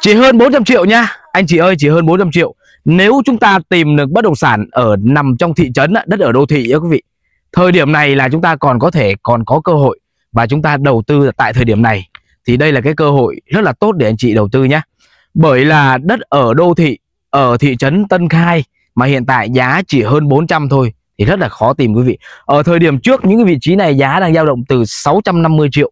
Chỉ hơn 400 triệu nha Anh chị ơi chỉ hơn 400 triệu Nếu chúng ta tìm được bất động sản ở nằm trong thị trấn Đất ở đô thị quý vị Thời điểm này là chúng ta còn có thể còn có cơ hội Và chúng ta đầu tư tại thời điểm này Thì đây là cái cơ hội rất là tốt để anh chị đầu tư nhé Bởi là đất ở đô thị Ở thị trấn Tân Khai Mà hiện tại giá chỉ hơn 400 thôi Thì rất là khó tìm quý vị Ở thời điểm trước những cái vị trí này giá đang dao động từ 650 triệu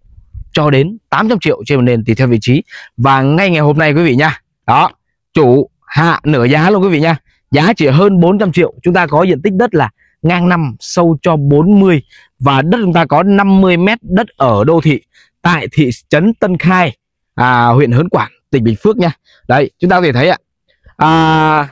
cho đến 800 triệu trên một nền tùy theo vị trí và ngay ngày hôm nay quý vị nha đó chủ hạ nửa giá luôn quý vị nha giá chỉ hơn 400 triệu chúng ta có diện tích đất là ngang năm sâu cho 40 và đất chúng ta có 50 mét đất ở đô thị tại thị trấn Tân Khai à, huyện Hớn Quản tỉnh Bình Phước nha đấy chúng ta có thể thấy ạ à,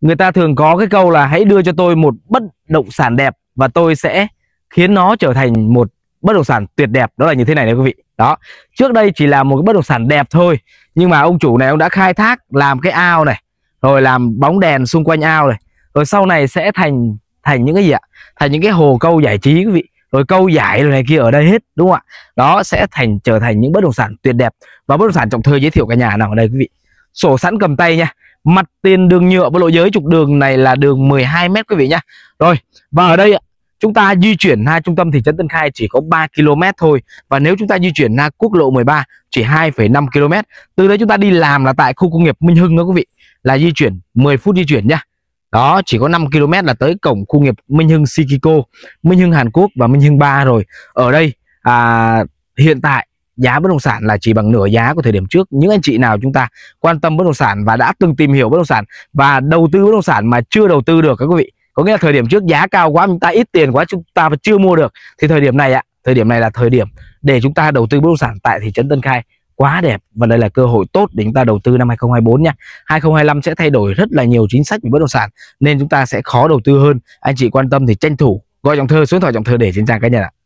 người ta thường có cái câu là hãy đưa cho tôi một bất động sản đẹp và tôi sẽ khiến nó trở thành một bất động sản tuyệt đẹp đó là như thế này đấy quý vị đó trước đây chỉ là một cái bất động sản đẹp thôi nhưng mà ông chủ này ông đã khai thác làm cái ao này rồi làm bóng đèn xung quanh ao này rồi sau này sẽ thành thành những cái gì ạ thành những cái hồ câu giải trí quý vị rồi câu giải rồi này kia ở đây hết đúng không ạ đó sẽ thành trở thành những bất động sản tuyệt đẹp và bất động sản trọng thơ giới thiệu cả nhà nào ở đây quý vị sổ sẵn cầm tay nha mặt tiền đường nhựa với lộ giới trục đường này là đường 12 mét quý vị nhá rồi và ở đây ạ chúng ta di chuyển hai trung tâm thị trấn Tân Khai chỉ có 3 km thôi và nếu chúng ta di chuyển ra quốc lộ 13 chỉ 2,5 km từ đấy chúng ta đi làm là tại khu công nghiệp Minh Hưng đó quý vị là di chuyển 10 phút di chuyển nhá đó chỉ có 5 km là tới cổng khu nghiệp Minh Hưng Sikiko Minh Hưng Hàn Quốc và Minh Hưng 3 rồi ở đây à, hiện tại giá bất động sản là chỉ bằng nửa giá của thời điểm trước những anh chị nào chúng ta quan tâm bất động sản và đã từng tìm hiểu bất động sản và đầu tư bất động sản mà chưa đầu tư được các quý vị có nghĩa là thời điểm trước giá cao quá chúng ta ít tiền quá chúng ta chưa mua được thì thời điểm này ạ thời điểm này là thời điểm để chúng ta đầu tư bất động sản tại thị trấn Tân Khai quá đẹp và đây là cơ hội tốt để chúng ta đầu tư năm 2024 nha 2025 sẽ thay đổi rất là nhiều chính sách về bất động sản nên chúng ta sẽ khó đầu tư hơn anh chị quan tâm thì tranh thủ gọi trọng thơ xuống điện thoại trọng thơ để trên trang cá nhân ạ